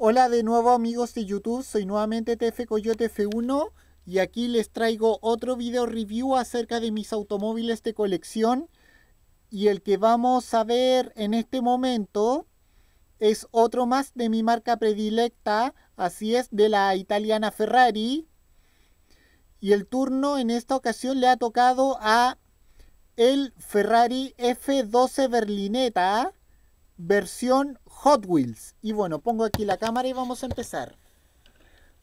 Hola de nuevo amigos de YouTube, soy nuevamente TF Coyote F1 y aquí les traigo otro video review acerca de mis automóviles de colección y el que vamos a ver en este momento es otro más de mi marca predilecta, así es, de la italiana Ferrari y el turno en esta ocasión le ha tocado a el Ferrari F12 Berlineta versión Hot Wheels. Y bueno, pongo aquí la cámara y vamos a empezar.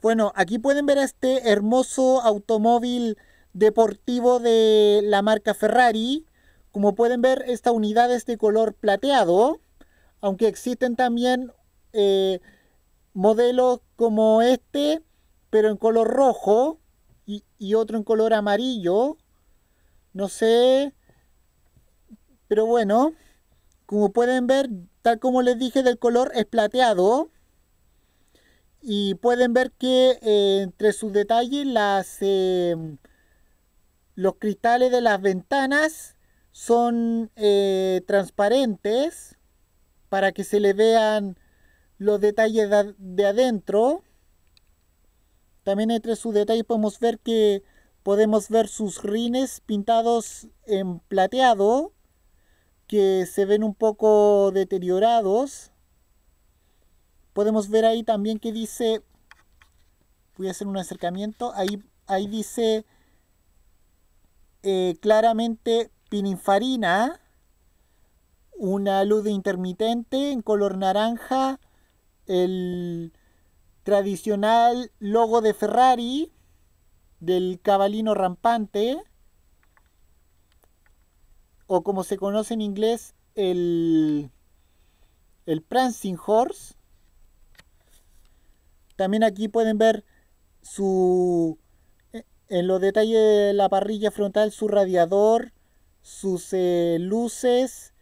Bueno, aquí pueden ver a este hermoso automóvil deportivo de la marca Ferrari. Como pueden ver, esta unidad es de color plateado, aunque existen también eh, modelos como este, pero en color rojo y, y otro en color amarillo. No sé, pero bueno. Como pueden ver, tal como les dije, del color es plateado. Y pueden ver que eh, entre sus detalles las, em, los cristales de las ventanas son eh, transparentes para que se le vean los detalles de adentro. También entre sus detalles podemos ver que podemos ver sus rines pintados en plateado que se ven un poco deteriorados. Podemos ver ahí también que dice, voy a hacer un acercamiento, ahí, ahí dice eh, claramente pininfarina, una luz de intermitente en color naranja, el tradicional logo de Ferrari del cabalino rampante o como se conoce en inglés, el, el Prancing Horse. También aquí pueden ver su eh, en los detalles de la parrilla frontal, su radiador, sus eh, luces,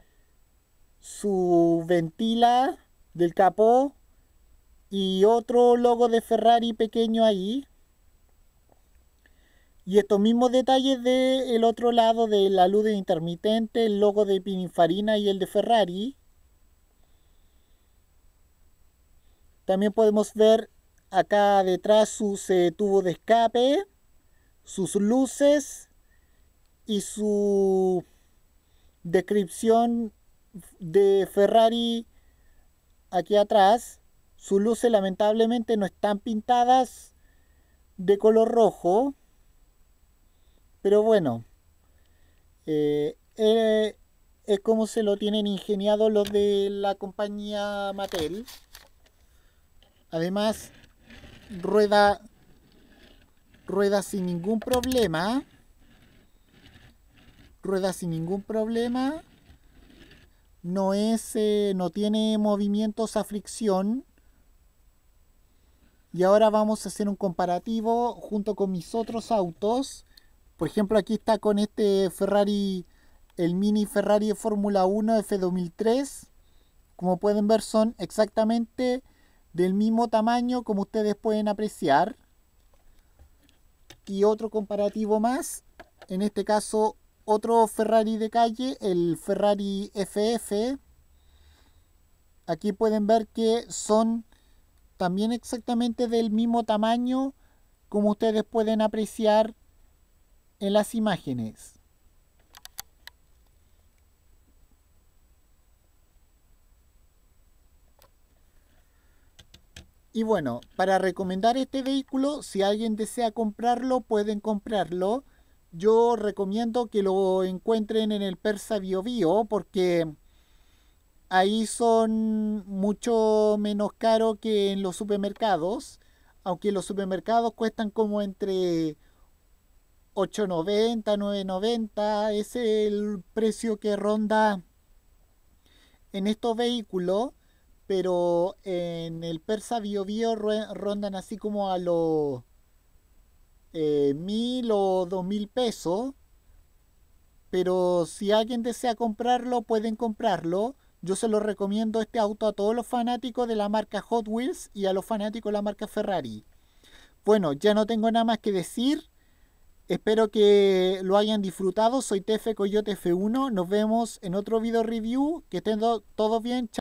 su ventila del capó y otro logo de Ferrari pequeño ahí. Y estos mismos detalles del el otro lado de la luz de intermitente, el logo de Pininfarina y el de Ferrari. También podemos ver acá detrás su eh, tubo de escape, sus luces y su descripción de Ferrari aquí atrás. Sus luces lamentablemente no están pintadas de color rojo. Pero bueno, eh, eh, es como se lo tienen ingeniado los de la compañía Mattel. Además, rueda, rueda sin ningún problema. Rueda sin ningún problema. No es, eh, no tiene movimientos a fricción. Y ahora vamos a hacer un comparativo junto con mis otros autos por ejemplo, aquí está con este Ferrari, el mini Ferrari Fórmula 1 F2003. Como pueden ver, son exactamente del mismo tamaño como ustedes pueden apreciar. Y otro comparativo más, en este caso otro Ferrari de calle, el Ferrari FF. Aquí pueden ver que son también exactamente del mismo tamaño como ustedes pueden apreciar en las imágenes. Y bueno, para recomendar este vehículo, si alguien desea comprarlo, pueden comprarlo. Yo recomiendo que lo encuentren en el Persa Bio, Bio porque ahí son mucho menos caro que en los supermercados. Aunque los supermercados cuestan como entre 8.90, 9.90 es el precio que ronda en estos vehículos, pero en el Persa Bio Bio rondan así como a los 1.000 eh, o 2.000 pesos. Pero si alguien desea comprarlo, pueden comprarlo. Yo se lo recomiendo este auto a todos los fanáticos de la marca Hot Wheels y a los fanáticos de la marca Ferrari. Bueno, ya no tengo nada más que decir. Espero que lo hayan disfrutado. Soy Tefe Coyote F1. Nos vemos en otro video review. Que estén todos bien. Chao.